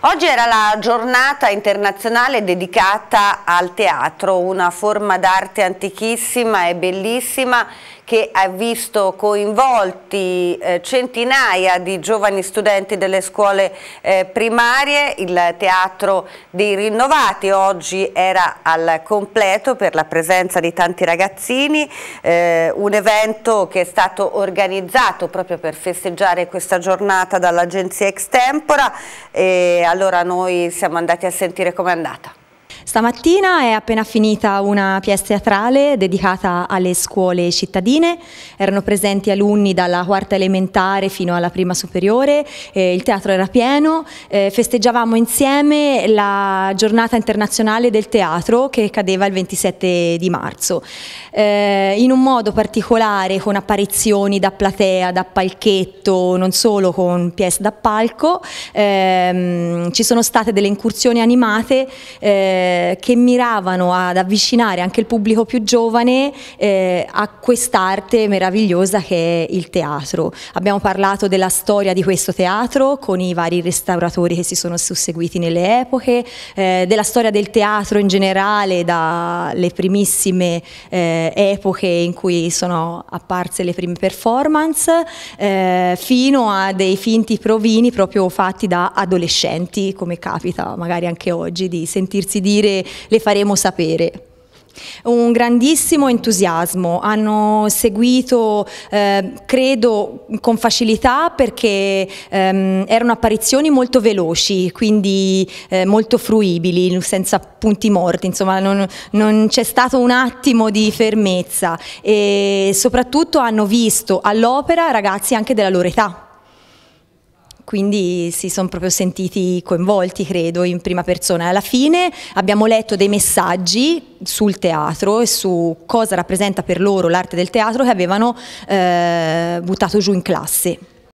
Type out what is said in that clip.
Oggi era la giornata internazionale dedicata al teatro, una forma d'arte antichissima e bellissima che ha visto coinvolti eh, centinaia di giovani studenti delle scuole eh, primarie. Il teatro dei rinnovati oggi era al completo per la presenza di tanti ragazzini, eh, un evento che è stato organizzato proprio per festeggiare questa giornata dall'agenzia Extempora e allora noi siamo andati a sentire com'è andata. Stamattina è appena finita una pièce teatrale dedicata alle scuole cittadine, erano presenti alunni dalla quarta elementare fino alla prima superiore, eh, il teatro era pieno, eh, festeggiavamo insieme la giornata internazionale del teatro che cadeva il 27 di marzo. Eh, in un modo particolare con apparizioni da platea, da palchetto, non solo con pièce da palco, ehm, ci sono state delle incursioni animate eh, eh, che miravano ad avvicinare anche il pubblico più giovane eh, a quest'arte meravigliosa che è il teatro. Abbiamo parlato della storia di questo teatro con i vari restauratori che si sono susseguiti nelle epoche, eh, della storia del teatro in generale dalle primissime eh, epoche in cui sono apparse le prime performance eh, fino a dei finti provini proprio fatti da adolescenti come capita magari anche oggi di sentirsi dire future le faremo sapere un grandissimo entusiasmo, hanno seguito eh, credo con facilità perché ehm, erano apparizioni molto veloci, quindi eh, molto fruibili, senza punti morti, insomma non, non c'è stato un attimo di fermezza e soprattutto hanno visto all'opera ragazzi anche della loro età quindi si sono proprio sentiti coinvolti, credo, in prima persona. Alla fine abbiamo letto dei messaggi sul teatro e su cosa rappresenta per loro l'arte del teatro che avevano eh, buttato giù in classe.